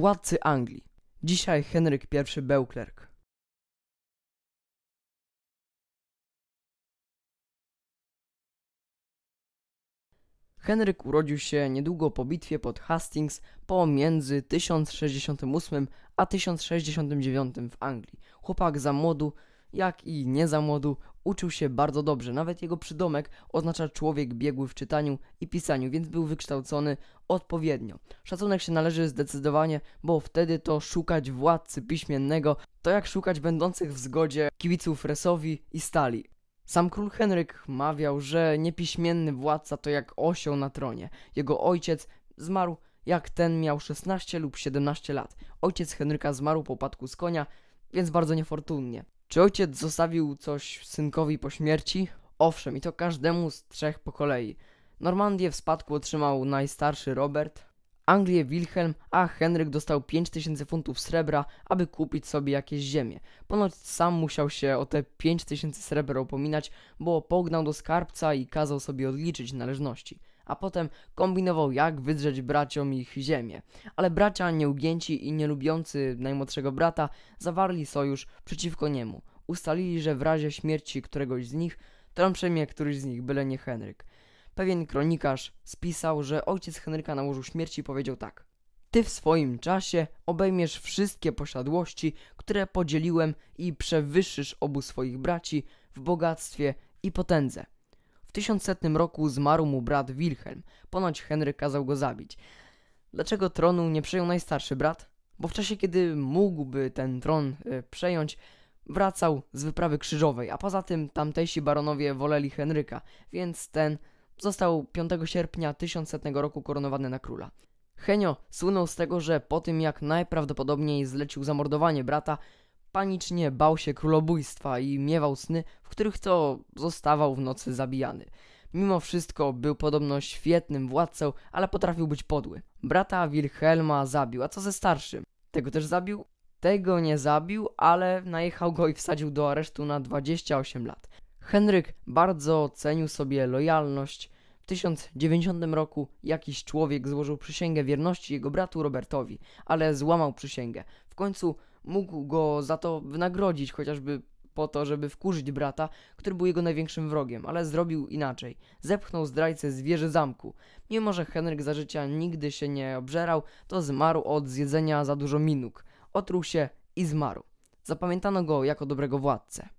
władcy Anglii. Dzisiaj Henryk I Beuklerk. Henryk urodził się niedługo po bitwie pod Hastings pomiędzy 1068 a 1069 w Anglii. Chłopak za młodu jak i nie za młodu, uczył się bardzo dobrze. Nawet jego przydomek oznacza człowiek biegły w czytaniu i pisaniu, więc był wykształcony odpowiednio. Szacunek się należy zdecydowanie, bo wtedy to szukać władcy piśmiennego, to jak szukać będących w zgodzie kibiców Resowi i Stali. Sam król Henryk mawiał, że niepiśmienny władca to jak osioł na tronie. Jego ojciec zmarł jak ten miał 16 lub 17 lat. Ojciec Henryka zmarł po upadku z konia, więc bardzo niefortunnie. Czy ojciec zostawił coś synkowi po śmierci? Owszem, i to każdemu z trzech po kolei. Normandię w spadku otrzymał najstarszy Robert, Anglię Wilhelm, a Henryk dostał 5000 funtów srebra, aby kupić sobie jakieś ziemię. Ponoć sam musiał się o te 5000 srebra opominać, bo pognał do skarbca i kazał sobie odliczyć należności a potem kombinował jak wydrzeć braciom ich ziemię. Ale bracia nieugięci i nielubiący najmłodszego brata zawarli sojusz przeciwko niemu. Ustalili, że w razie śmierci któregoś z nich, tron przejmie któryś z nich, byle nie Henryk. Pewien kronikarz spisał, że ojciec Henryka na łożu śmierci powiedział tak. Ty w swoim czasie obejmiesz wszystkie posiadłości, które podzieliłem i przewyższysz obu swoich braci w bogactwie i potędze. 1100 roku zmarł mu brat Wilhelm. Ponoć Henryk kazał go zabić. Dlaczego tronu nie przejął najstarszy brat? Bo w czasie, kiedy mógłby ten tron y, przejąć, wracał z wyprawy krzyżowej, a poza tym tamtejsi baronowie woleli Henryka, więc ten został 5 sierpnia 1100 roku koronowany na króla. Henio słynął z tego, że po tym jak najprawdopodobniej zlecił zamordowanie brata, Panicznie bał się królobójstwa i miewał sny, w których to zostawał w nocy zabijany. Mimo wszystko był podobno świetnym władcą, ale potrafił być podły. Brata Wilhelma zabił, a co ze starszym? Tego też zabił? Tego nie zabił, ale najechał go i wsadził do aresztu na 28 lat. Henryk bardzo cenił sobie lojalność. W 1090 roku jakiś człowiek złożył przysięgę wierności jego bratu Robertowi, ale złamał przysięgę. W końcu mógł go za to wynagrodzić, chociażby po to, żeby wkurzyć brata, który był jego największym wrogiem, ale zrobił inaczej. Zepchnął zdrajcę z wieży zamku. Mimo, że Henryk za życia nigdy się nie obżerał, to zmarł od zjedzenia za dużo minuk. Otruł się i zmarł. Zapamiętano go jako dobrego władcę.